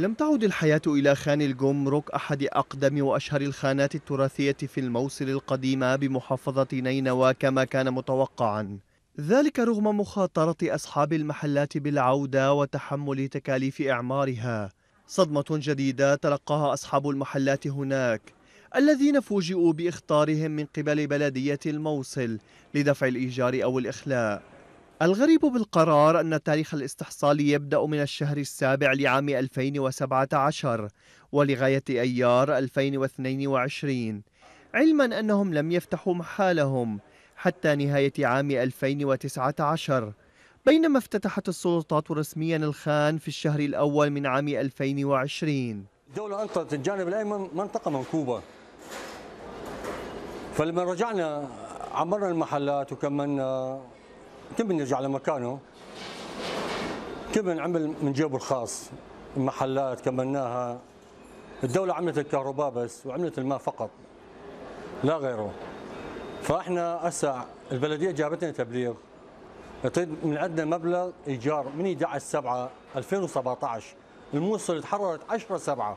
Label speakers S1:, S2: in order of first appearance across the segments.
S1: لم تعد الحياة إلى خان الجمرك أحد أقدم وأشهر الخانات التراثية في الموصل القديمة بمحافظة نينوى كما كان متوقعا ذلك رغم مخاطرة أصحاب المحلات بالعودة وتحمل تكاليف إعمارها صدمة جديدة تلقاها أصحاب المحلات هناك الذين فوجئوا باختارهم من قبل بلدية الموصل لدفع الإيجار أو الإخلاء الغريب بالقرار أن التاريخ الاستحصالي يبدأ من الشهر السابع لعام 2017 ولغاية أيار 2022 علما أنهم لم يفتحوا محالهم حتى نهاية عام 2019 بينما افتتحت السلطات رسميا الخان في الشهر الأول من عام 2020 الدولة
S2: أنطت الجانب الأيمن منطقة منكوبة فلما رجعنا عمرنا المحلات وكملنا تبن يرجع لمكانه تبن عمل من جيبه الخاص محلات كملناها الدولة عملت الكهرباء بس وعملت الماء فقط لا غيره فاحنا هسه البلدية جابتنا تبليغ تريد طيب، من عندنا مبلغ ايجار من 11 7 2017 الموصل تحررت 10 7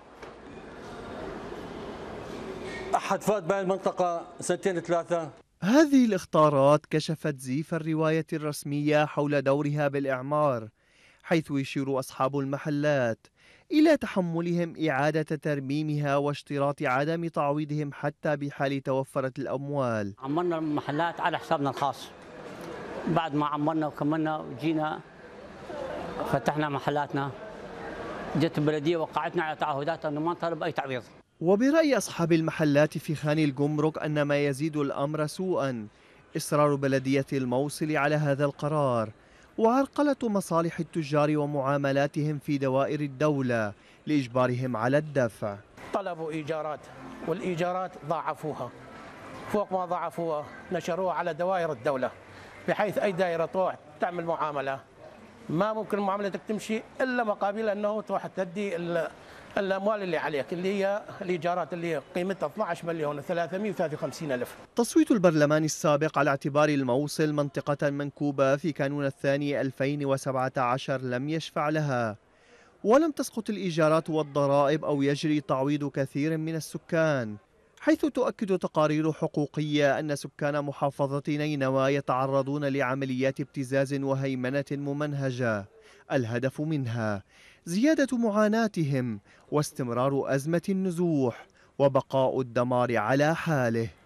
S2: احد فات بهي المنطقة سنتين ثلاثة
S1: هذه الإخطارات كشفت زيف الرواية الرسمية حول دورها بالإعمار حيث يشير أصحاب المحلات إلى تحملهم إعادة ترميمها واشتراط عدم تعويضهم حتى بحال توفرت الأموال عمرنا
S2: المحلات على حسابنا الخاص بعد ما عمرنا وكملنا وجينا فتحنا محلاتنا جت البلدية وقعتنا على تعهدات أنه ما نطالب أي تعويض
S1: وبرأي أصحاب المحلات في خان الجمرك أن ما يزيد الأمر سوءا إصرار بلدية الموصل على هذا القرار وعرقلة مصالح التجار ومعاملاتهم في دوائر الدولة لإجبارهم على الدفع
S3: طلبوا إيجارات والإيجارات ضاعفوها فوق ما ضاعفوها نشروها على دوائر الدولة بحيث أي دائرة تروح تعمل معاملة ما ممكن معاملتك تمشي إلا مقابل أنه تروح تدي الاموال اللي عليك اللي هي الايجارات اللي قيمتها 12 مليون و353 الف.
S1: تصويت البرلمان السابق على اعتبار الموصل منطقه منكوبه في كانون الثاني 2017 لم يشفع لها. ولم تسقط الايجارات والضرائب او يجري تعويض كثير من السكان. حيث تؤكد تقارير حقوقية أن سكان محافظة نينوى يتعرضون لعمليات ابتزاز وهيمنة ممنهجة الهدف منها زيادة معاناتهم واستمرار أزمة النزوح وبقاء الدمار على حاله